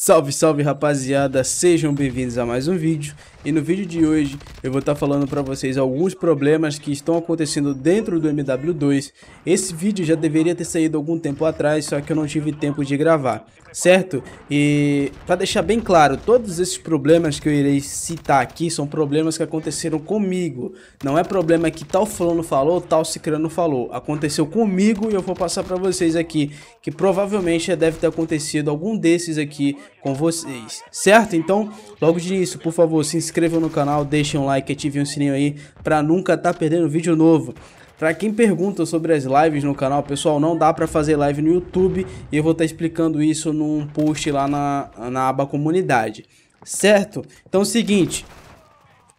Salve, salve rapaziada, sejam bem-vindos a mais um vídeo e no vídeo de hoje eu vou estar tá falando para vocês alguns problemas que estão acontecendo dentro do MW2. Esse vídeo já deveria ter saído algum tempo atrás, só que eu não tive tempo de gravar certo? E para deixar bem claro, todos esses problemas que eu irei citar aqui são problemas que aconteceram comigo. Não é problema que tal fulano falou, tal cicrano falou. Aconteceu comigo e eu vou passar para vocês aqui que provavelmente já deve ter acontecido algum desses aqui com vocês, certo? Então, logo de início, por favor, se inscrevam no canal, deixem um like, ativem o sininho aí para nunca estar tá perdendo vídeo novo. Para quem pergunta sobre as lives no canal, pessoal, não dá para fazer live no YouTube e eu vou estar tá explicando isso num post lá na, na aba comunidade, certo? Então é o seguinte,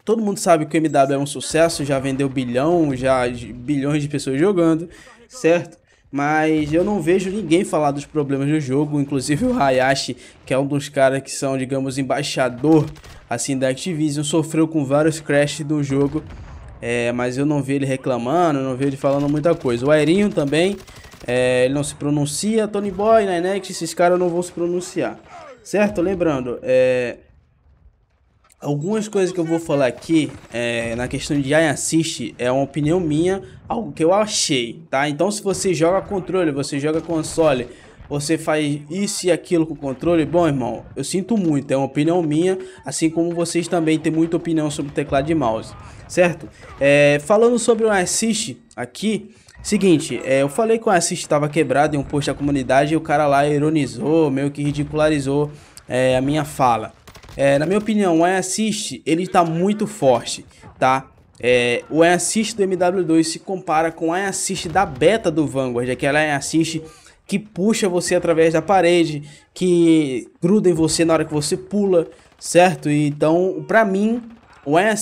todo mundo sabe que o MW é um sucesso, já vendeu bilhão, já bilhões de pessoas jogando, certo? mas eu não vejo ninguém falar dos problemas do jogo, inclusive o Hayashi, que é um dos caras que são, digamos, embaixador assim da Activision, sofreu com vários crashes do jogo é, mas eu não vi ele reclamando, não vi ele falando muita coisa. O Airinho também, é, ele não se pronuncia. Tony Boy, Ninex, esses caras não vão se pronunciar. Certo? Lembrando, é, algumas coisas que eu vou falar aqui é, na questão de Ian Assist é uma opinião minha, algo que eu achei, tá? Então se você joga controle, você joga console você faz isso e aquilo com o controle. Bom, irmão, eu sinto muito, é uma opinião minha, assim como vocês também têm muita opinião sobre teclado e mouse, certo? É, falando sobre o assist aqui, seguinte, é, eu falei que o assist estava quebrado em um post da comunidade e o cara lá ironizou, meio que ridicularizou é, a minha fala. É, na minha opinião, o assist ele está muito forte, tá? É, o assist do MW2 se compara com o assist da beta do Vanguard, aquela assist que puxa você através da parede, que gruda em você na hora que você pula, certo? então, para mim, o Iron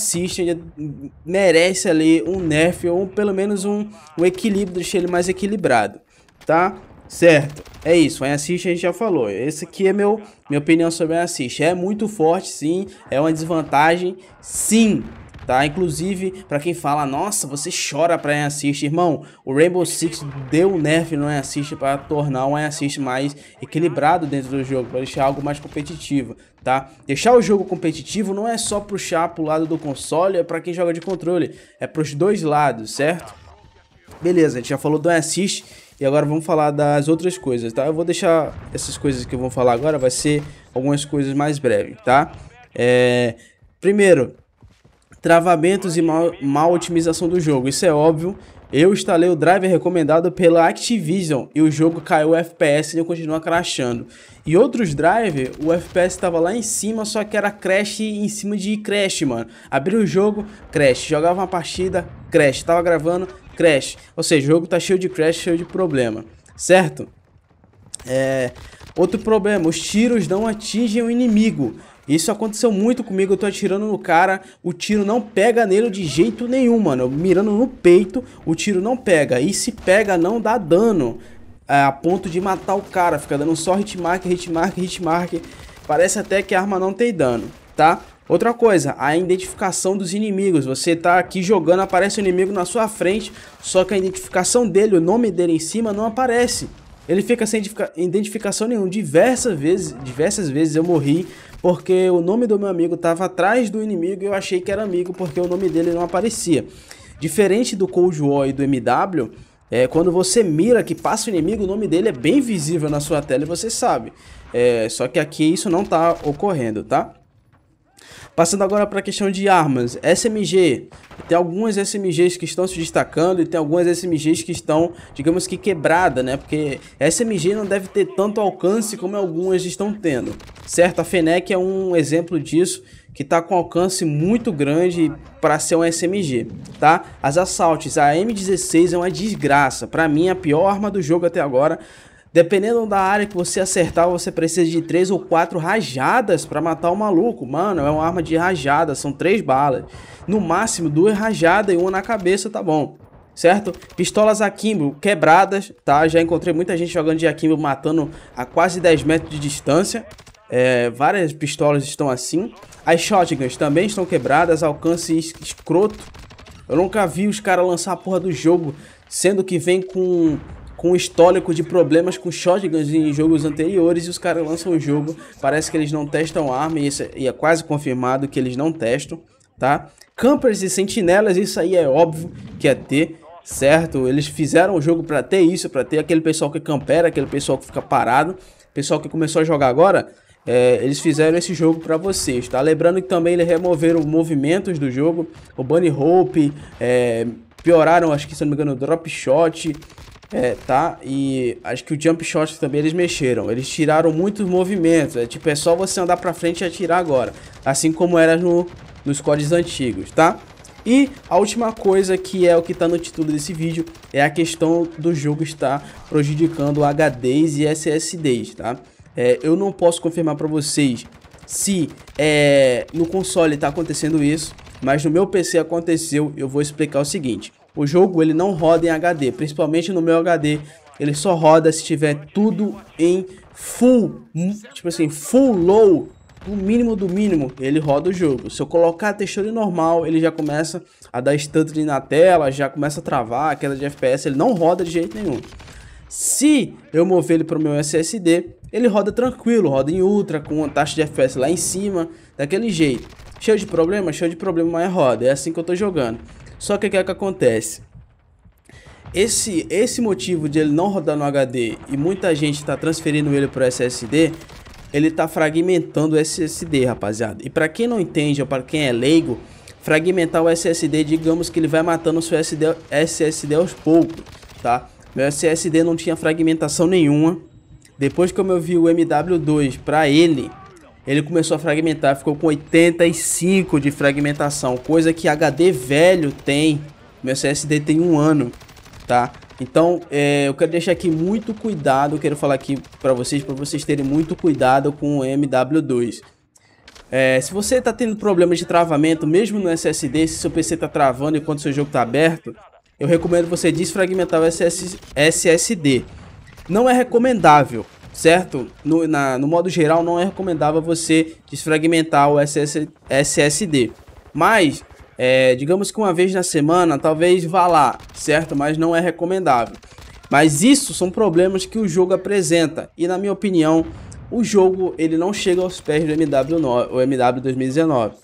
merece ali um nerf ou pelo menos um, um equilíbrio, deixar ele mais equilibrado, tá? Certo, é isso, o Iron a gente já falou, esse aqui é meu, minha opinião sobre o Iron é muito forte sim, é uma desvantagem sim, tá? Inclusive, para quem fala, nossa, você chora pra assist, irmão, o Rainbow Six deu um nerf no assist para tornar um assist mais equilibrado dentro do jogo, para deixar algo mais competitivo, tá? Deixar o jogo competitivo não é só puxar pro lado do console, é para quem joga de controle, é pros dois lados, certo? Beleza, a gente já falou do assist e agora vamos falar das outras coisas, tá? Eu vou deixar essas coisas que eu vou falar agora, vai ser algumas coisas mais breves, tá? É... Primeiro, travamentos e mal, otimização do jogo. Isso é óbvio. Eu instalei o driver recomendado pela Activision e o jogo caiu o FPS e eu continua crashando. E outros drivers, o FPS estava lá em cima, só que era crash em cima de crash, mano. Abri o jogo, crash. Jogava uma partida, crash. Tava gravando, crash. Ou seja, o jogo tá cheio de crash, cheio de problema, certo? É... Outro problema, os tiros não atingem o inimigo. Isso aconteceu muito comigo, eu tô atirando no cara, o tiro não pega nele de jeito nenhum, mano. Eu mirando no peito, o tiro não pega. E se pega, não dá dano. É, a ponto de matar o cara, fica dando só hitmark, hitmark, hitmark. Parece até que a arma não tem dano, tá? Outra coisa, a identificação dos inimigos. Você tá aqui jogando, aparece o um inimigo na sua frente, só que a identificação dele, o nome dele em cima não aparece. Ele fica sem identificação nenhuma. Diversas vezes, diversas vezes eu morri porque o nome do meu amigo estava atrás do inimigo e eu achei que era amigo porque o nome dele não aparecia. Diferente do Cold War e do MW, é, quando você mira que passa o inimigo, o nome dele é bem visível na sua tela e você sabe. É, só que aqui isso não está ocorrendo, tá? Passando agora para a questão de armas, SMG. Tem algumas SMGs que estão se destacando e tem algumas SMGs que estão, digamos que quebrada, né? Porque SMG não deve ter tanto alcance como algumas estão tendo. Certo, a Fenec é um exemplo disso que está com alcance muito grande para ser um SMG, tá? As assaltes, a M16 é uma desgraça. Para mim, é a pior arma do jogo até agora Dependendo da área que você acertar, você precisa de três ou quatro rajadas para matar o maluco. Mano, é uma arma de rajada, são três balas. No máximo, duas rajadas e uma na cabeça, tá bom. Certo? Pistolas Akimbo quebradas, tá? Já encontrei muita gente jogando de Akimbo matando a quase 10 metros de distância. É, várias pistolas estão assim. As shotguns também estão quebradas, alcance escroto. Eu nunca vi os caras lançar a porra do jogo, sendo que vem com com histórico de problemas com shotguns em jogos anteriores e os caras lançam o jogo. Parece que eles não testam arma e, isso é, e é quase confirmado que eles não testam, tá? Campers e sentinelas, isso aí é óbvio que é ter, certo? Eles fizeram o jogo para ter isso, para ter aquele pessoal que campera, aquele pessoal que fica parado, pessoal que começou a jogar agora. É, eles fizeram esse jogo para vocês, tá? Lembrando que também eles removeram movimentos do jogo, o Bunny Hope, é, pioraram, acho que se não me engano, o Drop Shot, é, tá? E acho que o jump shot também eles mexeram. Eles tiraram muitos movimentos. É tipo, é só você andar pra frente e atirar agora. Assim como era no, nos códigos antigos, tá? E a última coisa que é o que tá no título desse vídeo é a questão do jogo estar prejudicando HDs e SSDs, tá? É, eu não posso confirmar para vocês se é, no console tá acontecendo isso, mas no meu PC aconteceu, eu vou explicar o seguinte. O jogo ele não roda em HD, principalmente no meu HD, ele só roda se tiver tudo em full, tipo assim, full low, do mínimo do mínimo, ele roda o jogo. Se eu colocar a textura normal, ele já começa a dar stuttering na tela, já começa a travar, a queda de FPS, ele não roda de jeito nenhum. Se eu mover ele para o meu SSD, ele roda tranquilo, roda em ultra, com a taxa de FPS lá em cima, daquele jeito. Cheio de problema? Cheio de problema, mas roda, é assim que eu tô jogando. Só que o que, é que acontece? Esse, esse motivo de ele não rodar no HD e muita gente está transferindo ele para SSD, ele está fragmentando o SSD, rapaziada. E para quem não entende ou para quem é leigo, fragmentar o SSD, digamos que ele vai matando o seu SSD, SSD aos poucos, tá? Meu SSD não tinha fragmentação nenhuma. Depois que eu vi o MW2 para ele, ele começou a fragmentar, ficou com 85 de fragmentação, coisa que HD velho tem. Meu SSD tem um ano, tá? Então, é, eu quero deixar aqui muito cuidado, quero falar aqui para vocês, para vocês terem muito cuidado com o MW2. É, se você está tendo problemas de travamento, mesmo no SSD, se seu PC está travando enquanto seu jogo está aberto, eu recomendo você desfragmentar o SS SSD. Não é recomendável, certo? No, na, no modo geral, não é recomendável você desfragmentar o SS, SSD. Mas, é, digamos que uma vez na semana, talvez vá lá, certo? Mas não é recomendável. Mas isso são problemas que o jogo apresenta. E na minha opinião, o jogo ele não chega aos pés do MW, o MW 2019.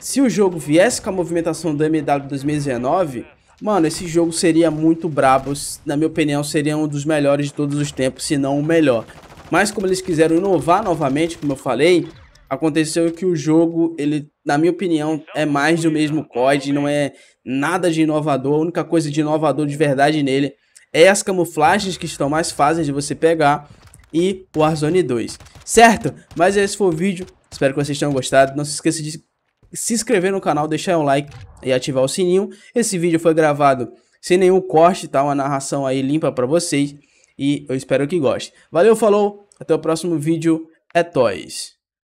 Se o jogo viesse com a movimentação do MW 2019, mano, esse jogo seria muito brabo. Na minha opinião, seria um dos melhores de todos os tempos, se não o melhor. Mas como eles quiseram inovar novamente, como eu falei, aconteceu que o jogo, ele, na minha opinião, é mais do mesmo COD, não é nada de inovador. A única coisa de inovador de verdade nele é as camuflagens que estão mais fáceis de você pegar e o Warzone 2, certo? Mas esse foi o vídeo, espero que vocês tenham gostado. Não se esqueça de se inscrever no canal, deixar um like e ativar o sininho. Esse vídeo foi gravado sem nenhum corte, tá? Uma narração aí limpa pra vocês e eu espero que goste. Valeu, falou! Até o próximo vídeo. É Toys.